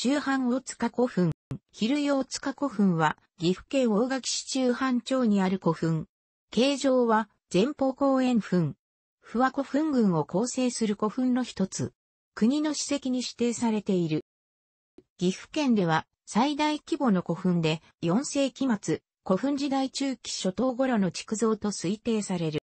中藩大塚古墳、昼用塚古墳は、岐阜県大垣市中藩町にある古墳。形状は、前方公園墳。不和古墳群を構成する古墳の一つ。国の史跡に指定されている。岐阜県では、最大規模の古墳で、4世紀末、古墳時代中期初頭頃の築造と推定される。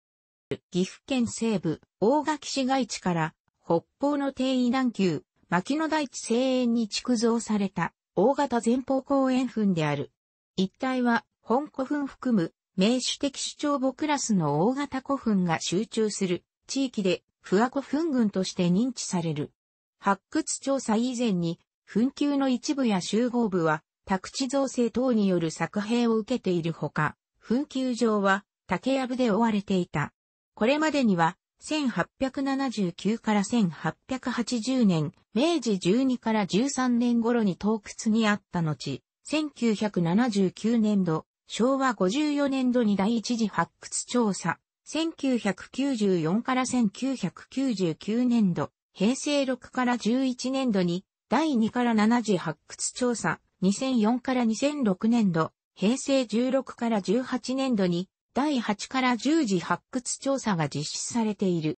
岐阜県西部、大垣市街地から、北方の定位南級、牧野大地西園に築造された大型前方後円墳である。一帯は本古墳含む名手的主張母クラスの大型古墳が集中する地域で不和古墳群として認知される。発掘調査以前に墳丘の一部や集合部は宅地造成等による作兵を受けているほか、墳丘上は竹やぶで覆われていた。これまでには1879から1880年、明治12から13年頃に洞窟にあった後、1979年度、昭和54年度に第一次発掘調査、1994から1999年度、平成6から11年度に、第2から7次発掘調査、2004から2006年度、平成16から18年度に、第8から10時発掘調査が実施されている。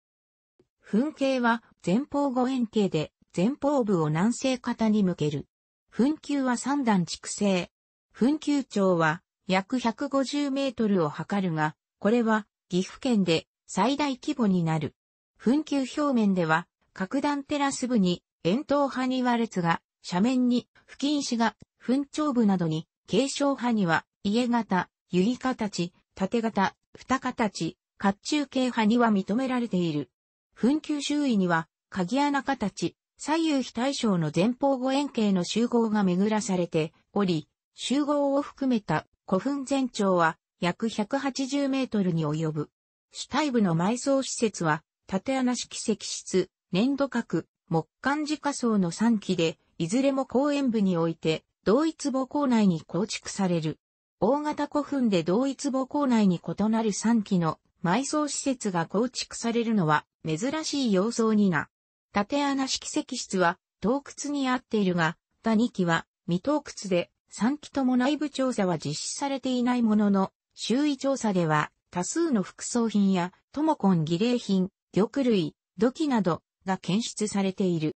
噴景は前方五円形で前方部を南西方に向ける。噴球は3段蓄成。噴球長は約150メートルを測るが、これは岐阜県で最大規模になる。噴球表面では、各段テラス部に、円筒派に和列が、斜面に、付近石が、噴頂部などに、継承派には、家型、湯木形、縦型、二形、甲冑系派には認められている。墳丘周囲には、鍵穴形、左右非対称の前方五円形の集合が巡らされており、集合を含めた古墳全長は約180メートルに及ぶ。主体部の埋葬施設は、縦穴式石室、粘土核、木管自家層の3基で、いずれも公園部において、同一母校内に構築される。大型古墳で同一墓校内に異なる3基の埋葬施設が構築されるのは珍しい様相にな。縦穴式石室は洞窟にあっているが、他2基は未洞窟で3基とも内部調査は実施されていないものの、周囲調査では多数の副葬品やトモコン儀礼品、玉類、土器などが検出されている。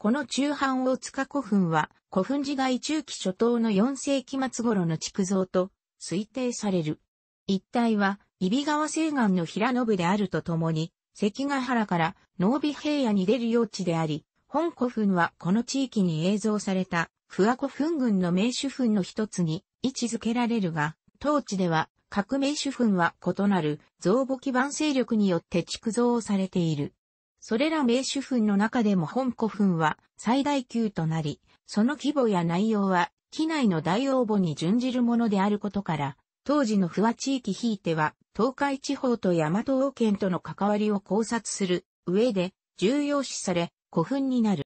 この中藩大塚古墳は、古墳時代中期初頭の4世紀末頃の築造と推定される。一帯は、揖斐川西岸の平野部であるとともに、関ヶ原から濃尾平野に出る用地であり、本古墳はこの地域に映像された、不和古墳群の名手墳の一つに位置づけられるが、当地では各名手墳は異なる増木基盤勢力によって築造されている。それら名手墳の中でも本古墳は最大級となり、その規模や内容は、機内の大応募に準じるものであることから、当時の不破地域ひいては、東海地方と大和王権との関わりを考察する上で重要視され、古墳になる。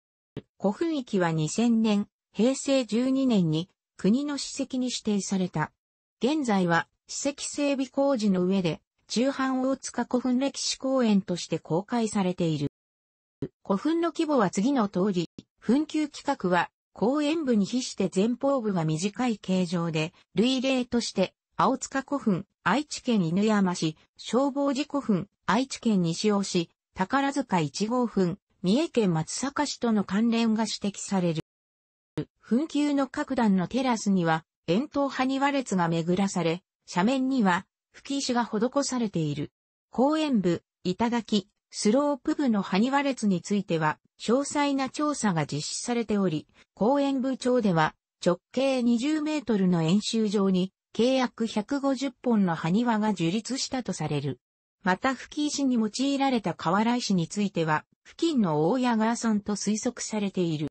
古墳域は2000年、平成12年に国の史跡に指定された。現在は史跡整備工事の上で中半大塚古墳歴史公園として公開されている。古墳の規模は次の通り、墳丘規格は公園部に比して前方部が短い形状で、類例として、青塚古墳、愛知県犬山市、消防寺古墳、愛知県西尾市、宝塚1号墳、三重県松阪市との関連が指摘される。墳丘の各段のテラスには、円筒埴輪列が巡らされ、斜面には吹石が施されている。公園部、板垣、スロープ部の埴輪列については、詳細な調査が実施されており、公園部長では、直径20メートルの演習場に、契約150本の埴輪が樹立したとされる。また、吹石に用いられた河原石については、付近の大谷川村と推測されている。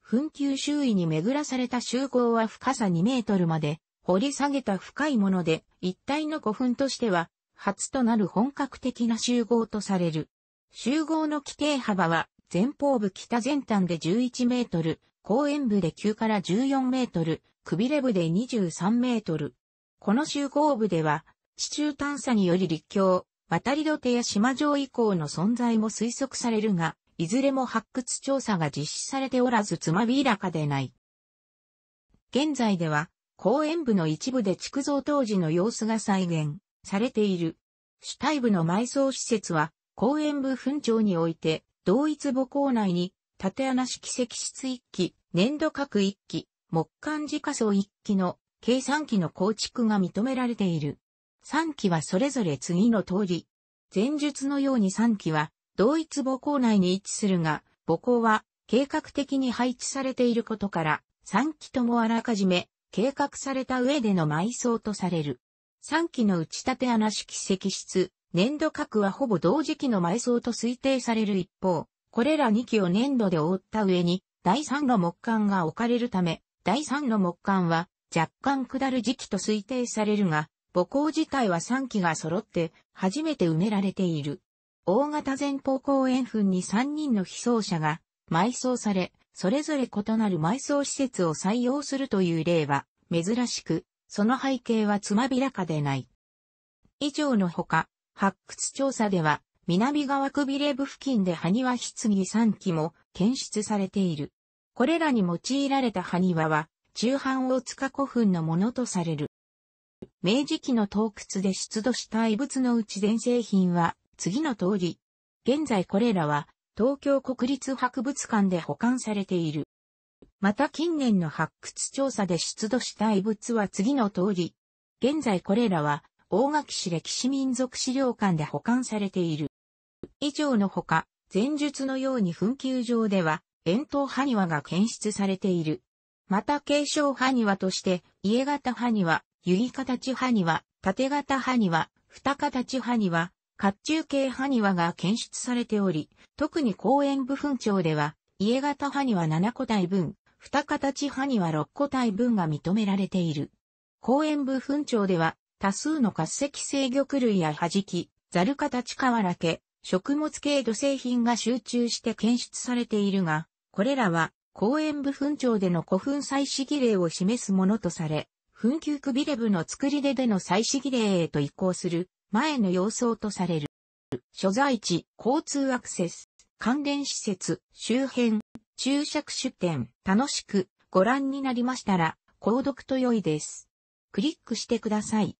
墳丘周囲に巡らされた集合は深さ2メートルまで掘り下げた深いもので、一体の古墳としては、初となる本格的な集合とされる。集合の規定幅は、前方部北前端で11メートル、後円部で9から14メートル、くびれ部で23メートル。この集合部では、地中探査により陸橋、渡り土手や島上以降の存在も推測されるが、いずれも発掘調査が実施されておらずつまびらかでない。現在では、公園部の一部で築造当時の様子が再現されている。主体部の埋葬施設は、公園部墳長において、同一母校内に、縦穴式石室一基、粘土核一基、木管自家層一基の計算機の構築が認められている。3基はそれぞれ次の通り。前述のように3基は同一母校内に位置するが、母校は計画的に配置されていることから、3基ともあらかじめ計画された上での埋葬とされる。3基の打ち立て穴式石室、粘土核はほぼ同時期の埋葬と推定される一方、これら2基を粘土で覆った上に、第3の木管が置かれるため、第3の木管は若干下る時期と推定されるが、母校自体は3基が揃って初めて埋められている。大型前方公園墳に3人の被葬者が埋葬され、それぞれ異なる埋葬施設を採用するという例は珍しく、その背景はつまびらかでない。以上のほか、発掘調査では、南側くびれ部付近で埴輪棺3基も検出されている。これらに用いられた埴輪は、中半大塚古墳のものとされる。明治期の洞窟で出土した遺物のうち伝製品は、次の通り。現在これらは、東京国立博物館で保管されている。また近年の発掘調査で出土した遺物は次の通り、現在これらは大垣市歴史民族資料館で保管されている。以上のほか、前述のように紛糾上では、円筒埴輪が検出されている。また継承埴輪として、家型埴輪、弓形埴輪、縦型埴輪、二形埴輪、甲冑系ハニワが検出されており、特に公園部分庁では、家型ハニワ7個体分、二形ハニワ6個体分が認められている。公園部分庁では、多数の活石制玉類や弾き、ザル形瓦家、食物系土製品が集中して検出されているが、これらは、公園部分庁での古墳採取儀礼を示すものとされ、墳丘くびれ部の作り出での採取儀礼へと移行する前の様相とされる。所在地、交通アクセス、関連施設、周辺、注釈出店、楽しくご覧になりましたら、購読と良いです。クリックしてください。